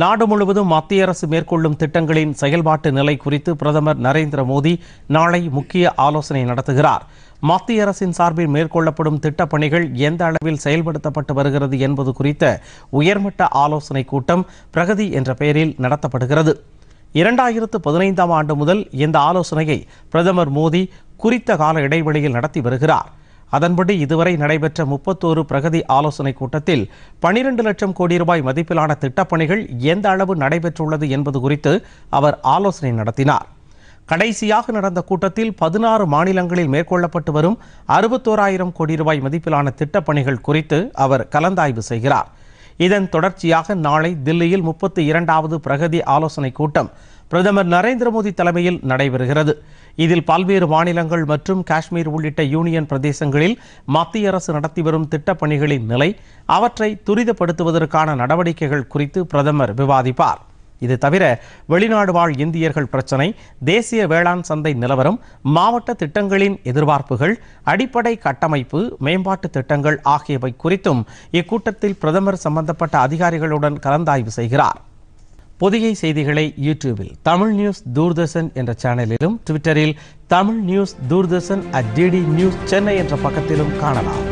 நாடு முழுவதும் மத்திய அரசு மேற்கொள்ளும் திட்டங்களின் செயல்பாட்டு நிலை குறித்து பிரதமர் நரேந்திர மோடி நாளை முக்கிய ஆலோசனை நடத்துகிறார் மத்திய அரசின் சார்பில் மேற்கொள்ளப்படும் திட்டப்பணிகள் எந்த அளவில் செயல்படுத்தப்பட்டு வருகிறது என்பது குறித்த உயர்மட்ட ஆலோசனை கூட்டம் பிரகதி என்ற பெயரில் நடத்தப்படுகிறது இரண்டாயிரத்து பதினைந்தாம் ஆண்டு முதல் இந்த ஆலோசனையை பிரதமர் மோடி குறித்த கால இடைவெளியில் நடத்தி வருகிறார் அதன்படி இதுவரை நடைபெற்ற முப்பத்தோரு பிரகதி ஆலோசனைக் கூட்டத்தில் பனிரெண்டு லட்சம் கோடி ரூபாய் மதிப்பிலான திட்டப்பணிகள் எந்த அளவு நடைபெற்றுள்ளது என்பது குறித்து அவர் ஆலோசனை நடத்தினார் கடைசியாக நடந்த கூட்டத்தில் பதினாறு மாநிலங்களில் மேற்கொள்ளப்பட்டு வரும் அறுபத்தோராயிரம் கோடி ரூபாய் மதிப்பிலான திட்டப்பணிகள் குறித்து அவர் கலந்தாய்வு செய்கிறார் இதன் தொடர்ச்சியாக நாளை தில்லியில் முப்பத்தி இரண்டாவது பிரகதி ஆலோசனைக் கூட்டம் பிரதமர் நரேந்திர மோடி தலைமையில் நடைபெறுகிறது இதில் பல்வேறு மாநிலங்கள் மற்றும் காஷ்மீர் உள்ளிட்ட யூனியன் பிரதேசங்களில் மத்திய அரசு நடத்தி வரும் திட்டப்பணிகளின் நிலை அவற்றை துரிதப்படுத்துவதற்கான நடவடிக்கைகள் குறித்து பிரதமர் விவாதிப்பார் இது தவிர வெளிநாடு வாழ் இந்தியர்கள் பிரச்சினை தேசிய வேளாண் சந்தை நிலவரம் மாவட்ட திட்டங்களின் எதிர்பார்ப்புகள் அடிப்படை கட்டமைப்பு மேம்பாட்டு திட்டங்கள் ஆகியவை குறித்தும் இக்கூட்டத்தில் பிரதமர் சம்பந்தப்பட்ட அதிகாரிகளுடன் கலந்தாய்வு செய்கிறார் பொதிகை செய்திகளை யூடியூபில் தமிழ் நியூஸ் தூர்தர்ஷன் என்ற சேனலிலும் ட்விட்டரில் Tamil news Doordarshan at DD news Chennai என்ற பக்கத்திலும் காணலாம்